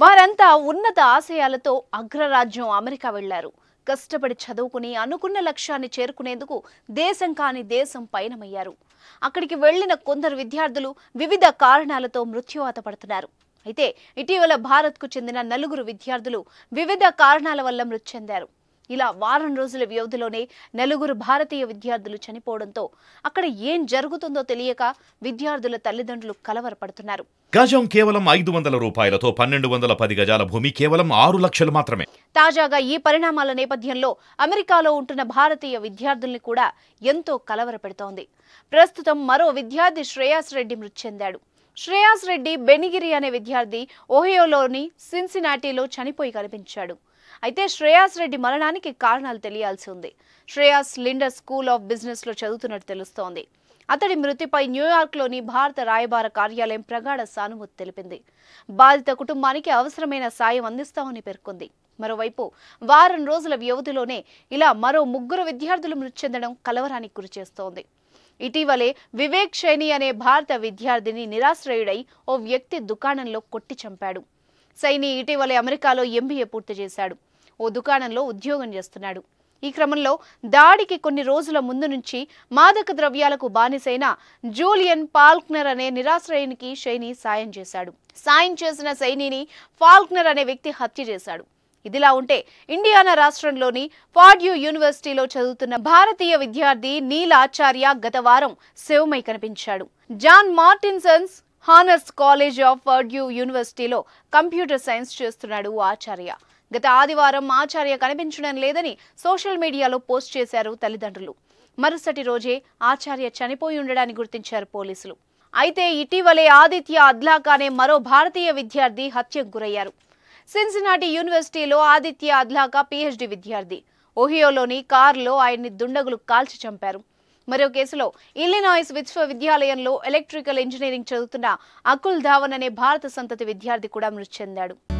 వారంతా ఉన్నత ఆశయాలతో అగ్రరాజ్యం అమెరికా వెళ్లారు కష్టపడి చదువుకుని అనుకున్న లక్ష్యాన్ని చేరుకునేందుకు దేశం కాని దేశం పయనమయ్యారు అక్కడికి వెళ్లిన కొందరు విద్యార్థులు వివిధ కారణాలతో మృత్యువాత పడుతున్నారు అయితే ఇటీవల భారత్కు చెందిన నలుగురు విద్యార్థులు వివిధ కారణాల వల్ల మృతి చెందారు ఇలా వారం రోజుల వ్యవధిలోనే నలుగురు భారతీయ విద్యార్థులు చనిపోవడంతో అక్కడ ఏం జరుగుతుందో తెలియక విద్యార్థుల తల్లిదండ్రులు కలవరపడుతున్నారు గజం కేవలం ఐదు వందల రూపాయలతో పన్నెండు వందల పది గజాల భూమి కేవలం ఆరు లక్షలు మాత్రమే తాజాగా ఈ పరిణామాల నేపథ్యంలో అమెరికాలో ఉంటున్న భారతీయ విద్యార్థుల్ని కూడా ఎంతో కలవరపెడుతోంది ప్రస్తుతం మరో విద్యార్థి శ్రేయాస్ రెడ్డి మృతి చెందాడు శ్రేయాస్ రెడ్డి బెనిగిరి అనే విద్యార్థి ఓహియోలోని సిన్సినాటిలో చనిపోయి కనిపించాడు అయితే శ్రేయాస్ రెడ్డి మరణానికి కారణాలు తెలియాల్సి ఉంది Shreyas Lindner school of business లో చదువుతున్నట్టు తెలుస్తోంది అతడి మృతిపై న్యూయార్క్లోని భారత రాయబార కార్యాలయం ప్రగాఢ సానుభూతి తెలిపింది బాధిత కుటుంబానికి అవసరమైన సాయం అందిస్తామని పేర్కొంది మరోవైపు వారం రోజుల వ్యవధిలోనే ఇలా మరో ముగ్గురు విద్యార్థులు మృతి చెందడం కలవరానికి గురిచేస్తోంది ఇటీవలే వివేక్ శైని అనే భారత విద్యార్థిని నిరాశ్రయుడై ఓ వ్యక్తి దుకాణంలో కొట్టి చంపాడు సైని ఇటీవలే అమెరికాలో ఎంబీఏ పూర్తి చేశాడు ఓ దుకాణంలో ఉద్యోగం చేస్తున్నాడు ఈ క్రమంలో దాడికి కొన్ని రోజుల ముందు నుంచి మాదక ద్రవ్యాలకు బానిసైన జూలియన్ పాల్క్నర్ అనే నిరాశ్రయునికి శైని సాయం చేశాడు సాయం చేసిన శైనిని ఫాల్క్నర్ అనే వ్యక్తి హత్య చేశాడు ఇదిలా ఉంటే ఇండియానా రాష్ట్రంలోని ఫార్డ్యూ యూనివర్సిటీలో చదువుతున్న భారతీయ విద్యార్థి నీల్ ఆచార్య గత వారం శివమై కనిపించాడు John Martinson's Honors College of Purdue యూనివర్సిటీలో కంప్యూటర్ సైన్స్ చేస్తున్నాడు ఆచార్య గత ఆదివారం ఆచార్య కనిపించడం లేదని సోషల్ మీడియాలో పోస్ట్ చేశారు తల్లిదండ్రులు మరుసటి రోజే ఆచార్య చనిపోయి ఉండడాన్ని గుర్తించారు పోలీసులు అయితే ఇటీవలే ఆదిత్య అద్లాక్ అనే మరో భారతీయ విద్యార్థి హత్యకు గురయ్యారు సిన్సినాటి యూనివర్సిటీలో ఆదిత్య అద్లాకా పీహెచ్డీ విద్యార్థి ఒహియోలోని కారులో ఆయన్ని దుండగులు కాల్చి చంపారు మరో కేసులో ఇల్లినాయిస్ విశ్వవిద్యాలయంలో ఎలక్ట్రికల్ ఇంజనీరింగ్ చదువుతున్న అకుల్ ధావన్ అనే భారత సంతతి విద్యార్థి కూడా మృతి చెందాడు